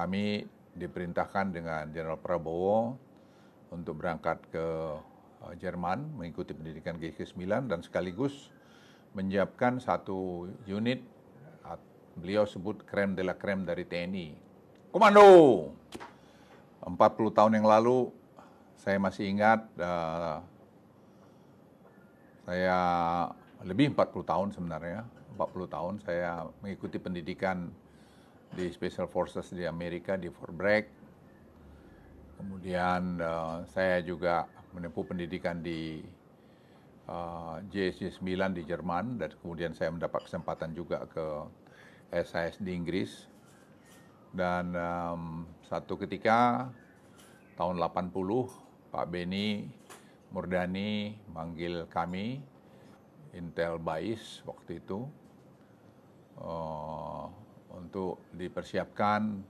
kami diperintahkan dengan Jenderal Prabowo untuk berangkat ke eh, Jerman mengikuti pendidikan GK 9 dan sekaligus menyiapkan satu unit beliau sebut krem de la krem dari TNI. Komando! 40 tahun yang lalu saya masih ingat uh, saya lebih 40 tahun sebenarnya, 40 tahun saya mengikuti pendidikan di Special Forces di Amerika di Fort Bragg. Kemudian uh, saya juga menempuh pendidikan di uh, eh, 9 di Jerman dan kemudian saya mendapat kesempatan juga ke SIS di Inggris. Dan um, satu ketika tahun 80 Pak Beni Murdani manggil kami Intel Bais waktu itu uh, untuk dipersiapkan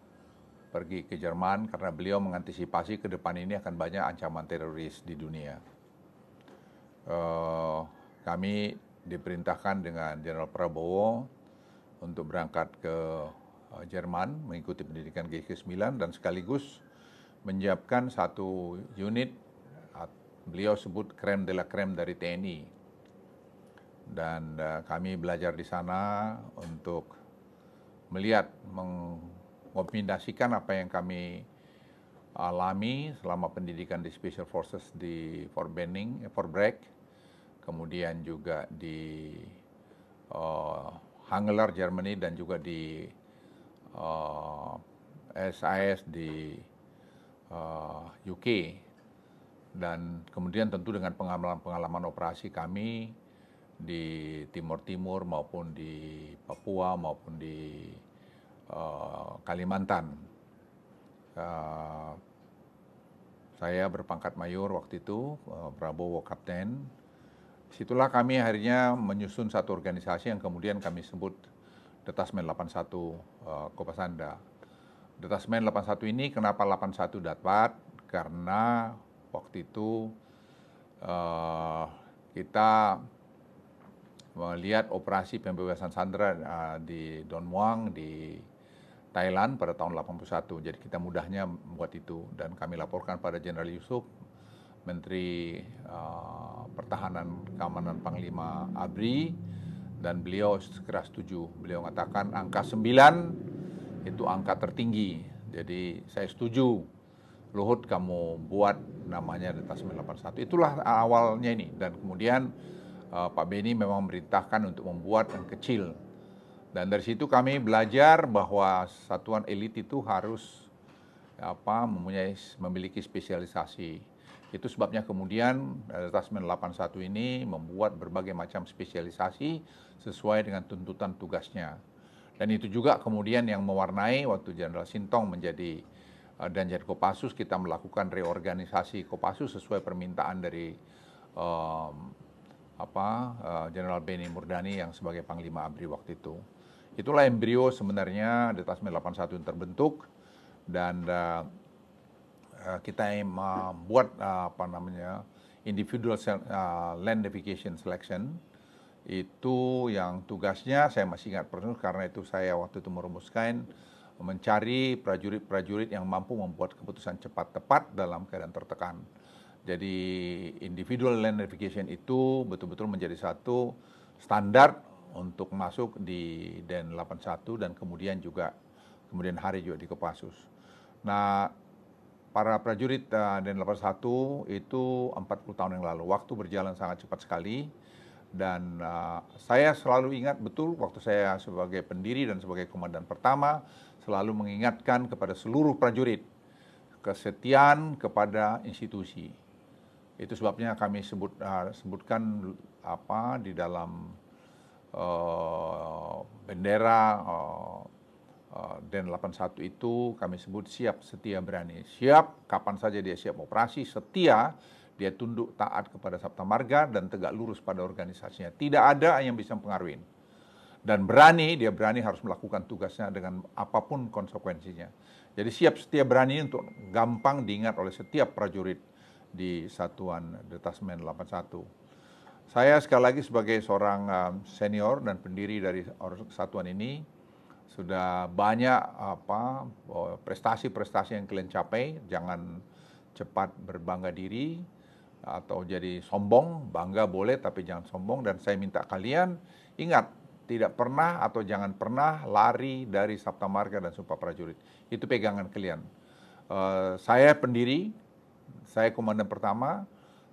pergi ke Jerman karena beliau mengantisipasi ke depan ini akan banyak ancaman teroris di dunia. Uh, kami diperintahkan dengan Jenderal Prabowo untuk berangkat ke uh, Jerman mengikuti pendidikan GK9 dan sekaligus menyiapkan satu unit beliau sebut krem de krem dari TNI dan uh, kami belajar di sana untuk melihat, mengombinasikan apa yang kami alami selama pendidikan di Special Forces di Fort Benning, eh, Fort Bragg, kemudian juga di uh, Hangler Germany dan juga di uh, eh, SIS di uh, UK dan kemudian tentu dengan pengalaman-pengalaman operasi kami di Timur Timur maupun di Papua maupun di uh, Kalimantan. Uh, saya berpangkat mayor waktu itu, uh, Prabowo Kapten. Situlah kami akhirnya menyusun satu organisasi yang kemudian kami sebut Detasmen 81 uh, Kopasanda. Detasmen 81 ini kenapa 81 dapat? Karena waktu itu uh, kita melihat operasi pembebasan sandera uh, di Don Muang di Thailand pada tahun 81. Jadi kita mudahnya membuat itu dan kami laporkan pada Jenderal Yusuf Menteri uh, Pertahanan Keamanan Panglima Abri dan beliau segera setuju. Beliau mengatakan angka 9 itu angka tertinggi. Jadi saya setuju Luhut kamu buat namanya tahun 81. Itulah awalnya ini dan kemudian uh, Pak Beni memang merintahkan untuk membuat yang kecil. Dan dari situ kami belajar bahwa satuan elit itu harus apa mempunyai memiliki spesialisasi. Itu sebabnya kemudian Detasmen 81 ini membuat berbagai macam spesialisasi sesuai dengan tuntutan tugasnya. Dan itu juga kemudian yang mewarnai waktu Jenderal Sintong menjadi eh, dan jadi Kopassus kita melakukan reorganisasi Kopassus sesuai permintaan dari um, apa Jenderal eh, Benny Murdani yang sebagai Panglima ABRI waktu itu. Itulah embrio sebenarnya Detasmen 81 yang terbentuk dan uh, kita membuat apa namanya individual uh, landification selection itu yang tugasnya saya masih ingat persis karena itu saya waktu itu merumuskan mencari prajurit-prajurit yang mampu membuat keputusan cepat tepat dalam keadaan tertekan. Jadi individual land navigation itu betul-betul menjadi satu standar untuk masuk di e DEN 81 dan kemudian juga kemudian hari juga di Kopassus. Nah, para prajurit uh, DEN 81 itu 40 tahun yang lalu. Waktu berjalan sangat cepat sekali dan uh, saya selalu ingat betul waktu saya sebagai pendiri dan sebagai komandan pertama selalu mengingatkan kepada seluruh prajurit kesetiaan kepada institusi itu sebabnya kami sebut uh, sebutkan apa di dalam uh, bendera uh, uh, Den 81 itu kami sebut siap, setia, berani. Siap kapan saja dia siap operasi, setia dia tunduk taat kepada sabta marga dan tegak lurus pada organisasinya. Tidak ada yang bisa mempengaruhi. Dan berani, dia berani harus melakukan tugasnya dengan apapun konsekuensinya. Jadi siap setia berani untuk gampang diingat oleh setiap prajurit di Satuan Detasmen 81. Saya sekali lagi sebagai seorang um, senior dan pendiri dari satuan ini sudah banyak apa prestasi-prestasi yang kalian capai, jangan cepat berbangga diri atau jadi sombong, bangga boleh tapi jangan sombong dan saya minta kalian ingat tidak pernah atau jangan pernah lari dari Sabta Marga dan Sumpah Prajurit. Itu pegangan kalian. Uh, saya pendiri, saya komandan pertama,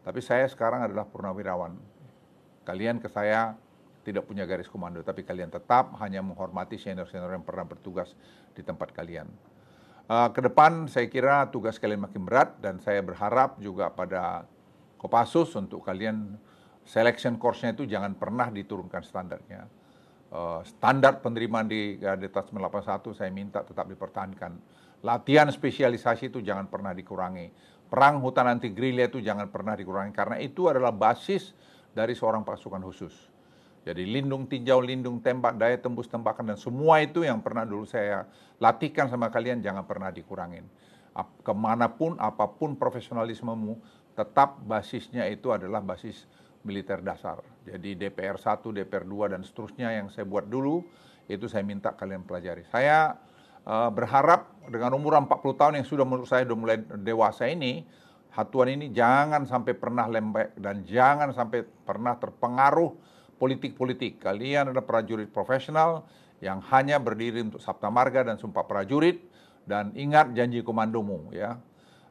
tapi saya sekarang adalah purnawirawan. Kalian ke saya tidak punya garis komando, tapi kalian tetap hanya menghormati senior-senior yang pernah bertugas di tempat kalian. Uh, ke saya kira tugas kalian makin berat dan saya berharap juga pada Kopassus untuk kalian selection course-nya itu jangan pernah diturunkan standarnya. Uh, standar penerimaan di uh, 81 saya minta tetap dipertahankan. Latihan spesialisasi itu jangan pernah dikurangi perang hutan anti gerilya itu jangan pernah dikurangi karena itu adalah basis dari seorang pasukan khusus. Jadi lindung tinjau, lindung tembak, daya tembus tembakan dan semua itu yang pernah dulu saya latihkan sama kalian jangan pernah dikurangin. Kemanapun, apapun profesionalismemu, tetap basisnya itu adalah basis militer dasar. Jadi DPR 1, DPR 2, dan seterusnya yang saya buat dulu, itu saya minta kalian pelajari. Saya uh, berharap dengan umur 40 tahun yang sudah menurut saya sudah mulai dewasa ini, hatuan ini jangan sampai pernah lembek dan jangan sampai pernah terpengaruh politik-politik. Kalian adalah prajurit profesional yang hanya berdiri untuk sabta marga dan sumpah prajurit dan ingat janji komandomu ya.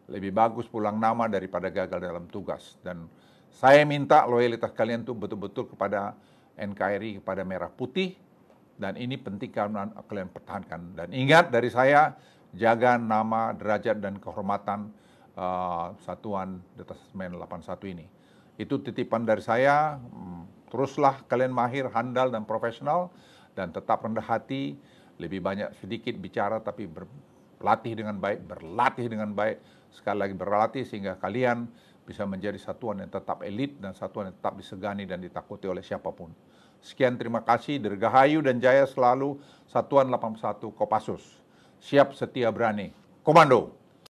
Lebih bagus pulang nama daripada gagal dalam tugas dan saya minta loyalitas kalian tuh betul-betul kepada NKRI kepada Merah Putih dan ini penting karena kalian pertahankan. Dan ingat dari saya, jaga nama, derajat, dan kehormatan uh, Satuan Detasemen 81 ini. Itu titipan dari saya. Hmm, teruslah kalian mahir, handal, dan profesional. Dan tetap rendah hati. Lebih banyak sedikit bicara tapi berlatih dengan baik, berlatih dengan baik. Sekali lagi berlatih sehingga kalian bisa menjadi satuan yang tetap elit dan satuan yang tetap disegani dan ditakuti oleh siapapun. Sekian terima kasih, Dirgahayu dan Jaya selalu, Satuan 81 Kopassus. Siap, setia, berani. Komando!